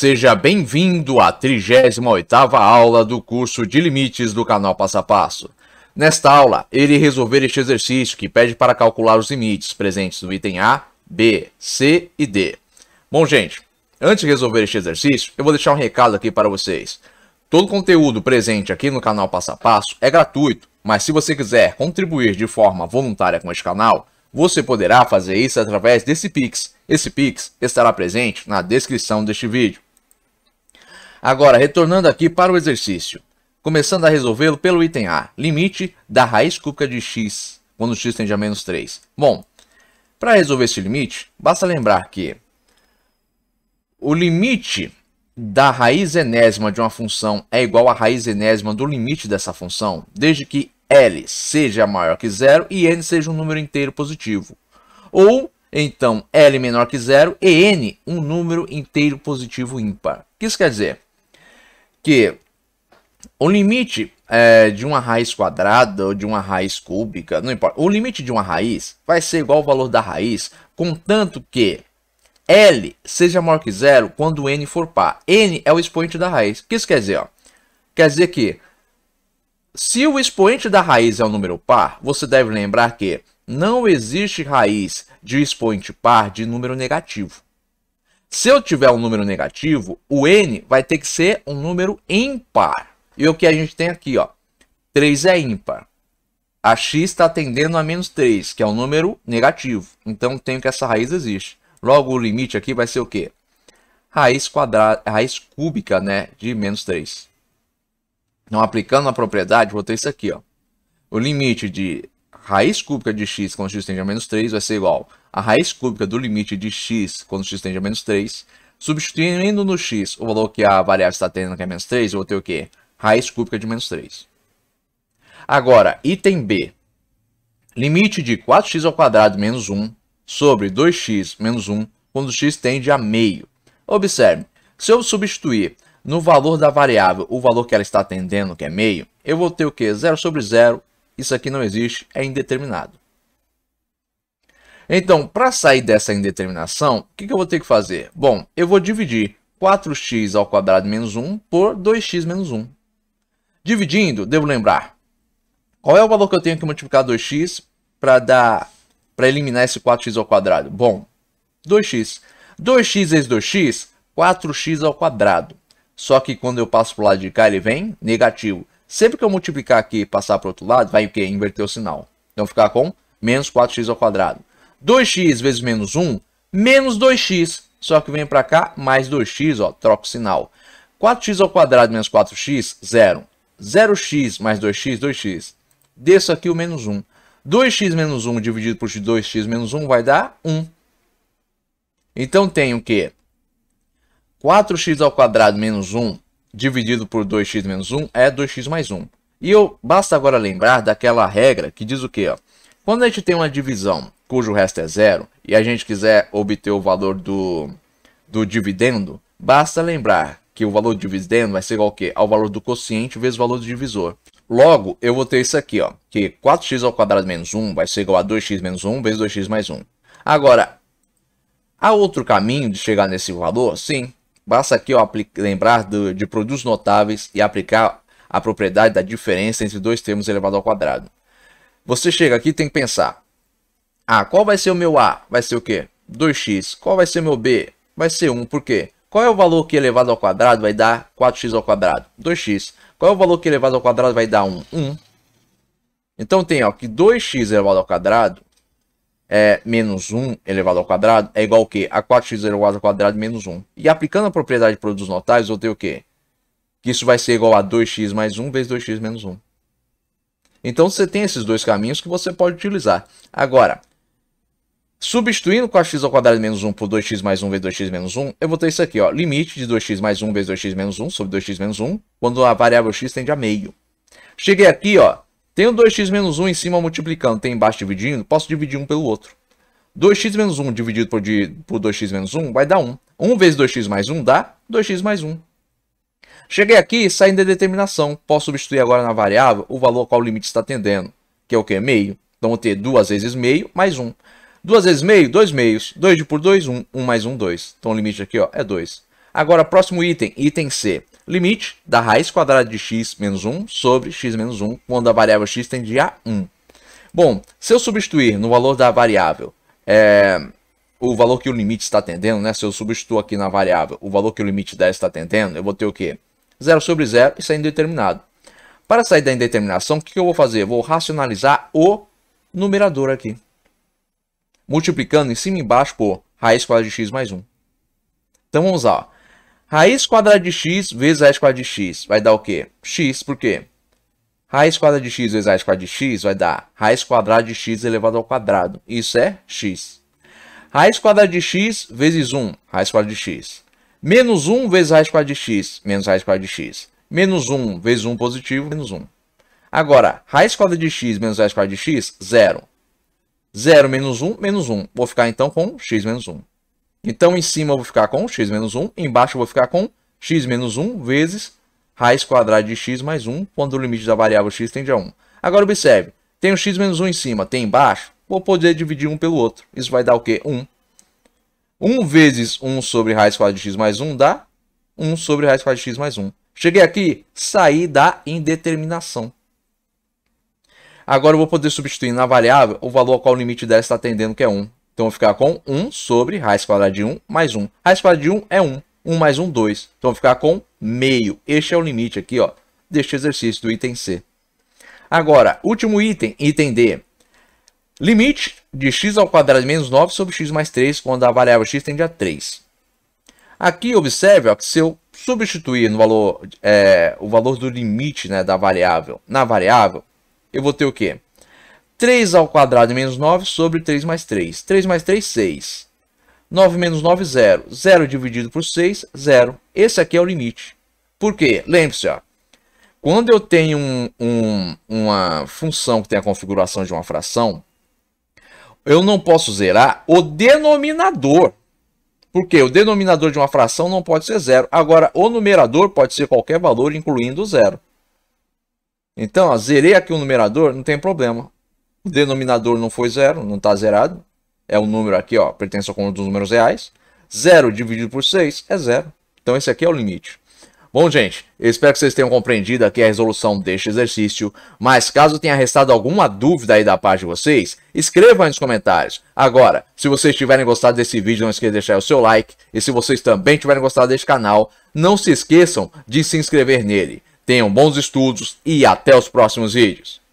Seja bem-vindo à 38ª aula do curso de limites do canal Passo a Passo. Nesta aula, irei resolver este exercício que pede para calcular os limites presentes no item A, B, C e D. Bom, gente, antes de resolver este exercício, eu vou deixar um recado aqui para vocês. Todo o conteúdo presente aqui no canal Passo a Passo é gratuito, mas se você quiser contribuir de forma voluntária com este canal, você poderá fazer isso através desse Pix. Esse Pix estará presente na descrição deste vídeo. Agora, retornando aqui para o exercício. Começando a resolvê-lo pelo item A, limite da raiz cúbica de x, quando x tende a menos 3. Bom, para resolver esse limite, basta lembrar que o limite da raiz enésima de uma função é igual à raiz enésima do limite dessa função, desde que L seja maior que zero e N seja um número inteiro positivo. Ou, então, L menor que zero e N um número inteiro positivo ímpar. O que isso quer dizer? que o limite é, de uma raiz quadrada ou de uma raiz cúbica, não importa, o limite de uma raiz vai ser igual ao valor da raiz, contanto que L seja maior que zero quando N for par. N é o expoente da raiz. O que isso quer dizer? Ó? Quer dizer que se o expoente da raiz é um número par, você deve lembrar que não existe raiz de expoente par de número negativo. Se eu tiver um número negativo, o n vai ter que ser um número ímpar. E o que a gente tem aqui, ó, 3 é ímpar. A x está tendendo a menos 3, que é um número negativo. Então, tenho que essa raiz existe. Logo, o limite aqui vai ser o quê? Raiz, quadrada, raiz cúbica né, de menos 3. Então, aplicando a propriedade, vou ter isso aqui. Ó. O limite de raiz cúbica de x quando x tende a menos 3 vai ser igual à raiz cúbica do limite de x quando x tende a menos 3. Substituindo no x o valor que a variável está tendo, que é menos 3, eu vou ter o quê? Raiz cúbica de menos 3. Agora, item B. Limite de 4x ao quadrado menos 1 sobre 2x menos 1 quando x tende a meio. Observe, se eu substituir no valor da variável o valor que ela está atendendo, que é meio, eu vou ter o quê? 0 sobre 0 isso aqui não existe, é indeterminado. Então, para sair dessa indeterminação, o que, que eu vou ter que fazer? Bom, eu vou dividir 4x menos 1 por 2x menos 1. Dividindo, devo lembrar, qual é o valor que eu tenho que multiplicar 2x para para eliminar esse 4x ao quadrado? Bom, 2x. 2x vezes 2x, 4x ao quadrado. Só que quando eu passo para o lado de cá, ele vem negativo. Sempre que eu multiplicar aqui e passar para o outro lado, vai o quê? Inverter o sinal. Então ficar com menos 4x ao quadrado. 2x vezes menos 1, menos 2x. Só que vem para cá, mais 2x, ó, troca o sinal. 4x ao quadrado menos 4x, 0. 0x mais 2x, 2x. Desço aqui o menos 1. 2x menos 1 dividido por 2x menos 1 vai dar 1. Então tenho o quê? 4x ao quadrado menos 1 dividido por 2x menos 1 é 2x mais 1. E eu basta agora lembrar daquela regra que diz o quê? Ó? Quando a gente tem uma divisão cujo resto é zero e a gente quiser obter o valor do, do dividendo, basta lembrar que o valor do dividendo vai ser igual ao quê? Ao valor do quociente vezes o valor do divisor. Logo, eu vou ter isso aqui, ó, que 4x ao quadrado menos 1 vai ser igual a 2x menos 1 vezes 2x mais 1. Agora, há outro caminho de chegar nesse valor? Sim, Basta aqui ó, lembrar do, de produtos notáveis e aplicar a propriedade da diferença entre dois termos elevado ao quadrado. Você chega aqui e tem que pensar. Ah, qual vai ser o meu A? Vai ser o quê? 2x. Qual vai ser o meu B? Vai ser 1. Por quê? Qual é o valor que elevado ao quadrado vai dar 4x ao quadrado? 2x. Qual é o valor que elevado ao quadrado vai dar 1? 1. Então tem ó, que 2x elevado ao quadrado é, menos 1 elevado ao quadrado é igual ao quê? A 4x elevado ao quadrado menos 1. E aplicando a propriedade de produtos notários, eu tenho o quê? Que isso vai ser igual a 2x mais 1 vezes 2x menos 1. Então você tem esses dois caminhos que você pode utilizar. Agora, substituindo 4x ao quadrado menos 1 por 2x mais 1 vezes 2x menos 1, eu vou ter isso aqui, ó, limite de 2x mais 1 vezes 2x menos 1 sobre 2x menos 1, quando a variável x tende a meio. Cheguei aqui, ó, tenho 2x menos 1 em cima multiplicando, tem embaixo dividindo, posso dividir um pelo outro. 2x menos 1 dividido por, por 2x menos 1 vai dar 1. 1 vezes 2x mais 1 dá 2x mais 1. Cheguei aqui, saindo da determinação. Posso substituir agora na variável o valor ao qual o limite está tendendo, que é o que? Meio. Então, vou ter 2 vezes meio mais 1. 2 vezes meio, 2 meios. 2 por 2, 1. 1 mais 1, 2. Então, o limite aqui ó, é 2. Agora, próximo item, item C limite da raiz quadrada de x menos 1 sobre x menos 1, quando a variável x tende a 1. Bom, se eu substituir no valor da variável é, o valor que o limite está tendendo, né? se eu substituo aqui na variável o valor que o limite 10 está tendendo, eu vou ter o quê? 0 sobre 0, e sair indeterminado. Para sair da indeterminação, o que eu vou fazer? Vou racionalizar o numerador aqui. Multiplicando em cima e embaixo por raiz quadrada de x mais 1. Então vamos lá. Raiz quadrada de x vezes raiz quadrada de x vai dar o quê? x, por quê? Raiz quadrada de x vezes raiz quadrada de x vai dar raiz quadrada de x elevado ao quadrado. Isso é x. Raiz quadrada de x vezes 1, raiz quadrada de x. Menos 1 vezes raiz quadrada de x, menos raiz quadrada de x. Menos 1 vezes 1 positivo, menos 1. Agora, raiz quadrada de x menos raiz quadrada de x, zero. 0 menos 1, menos 1. Vou ficar então com x menos 1. Então, em cima eu vou ficar com x menos 1, embaixo eu vou ficar com x menos 1 vezes raiz quadrada de x mais 1, quando o limite da variável x tende a 1. Agora, observe, tem x menos 1 em cima, tem embaixo, vou poder dividir um pelo outro. Isso vai dar o quê? 1. 1 vezes 1 sobre raiz quadrada de x mais 1 dá 1 sobre raiz quadrada de x mais 1. Cheguei aqui, saí da indeterminação. Agora eu vou poder substituir na variável o valor ao qual o limite dela está tendendo, que é 1. Então vou ficar com 1 sobre raiz quadrada de 1 mais 1. Raiz quadrada de 1 é 1. 1 mais 1, 2. Então vou ficar com meio. Este é o limite aqui ó, deste exercício do item C. Agora, último item, item D. Limite de x ao quadrado menos 9 sobre x mais 3, quando a variável x tende a 3. Aqui, observe ó, que se eu substituir no valor, é, o valor do limite né, da variável na variável, eu vou ter o quê? 3 ao quadrado menos 9 sobre 3 mais 3. 3 mais 3, 6. 9 menos 9, 0. 0 dividido por 6, 0. Esse aqui é o limite. Por quê? Lembre-se, quando eu tenho um, um, uma função que tem a configuração de uma fração, eu não posso zerar o denominador. Porque o denominador de uma fração não pode ser zero. Agora, o numerador pode ser qualquer valor, incluindo o zero. Então, ó, zerei aqui o numerador, não tem problema. O denominador não foi zero, não está zerado. É um número aqui, ó, pertence ao conjunto dos números reais. Zero dividido por 6 é zero. Então esse aqui é o limite. Bom, gente, espero que vocês tenham compreendido aqui a resolução deste exercício, mas caso tenha restado alguma dúvida aí da parte de vocês, escrevam aí nos comentários. Agora, se vocês tiverem gostado desse vídeo, não esqueça de deixar o seu like, e se vocês também tiverem gostado deste canal, não se esqueçam de se inscrever nele. Tenham bons estudos e até os próximos vídeos.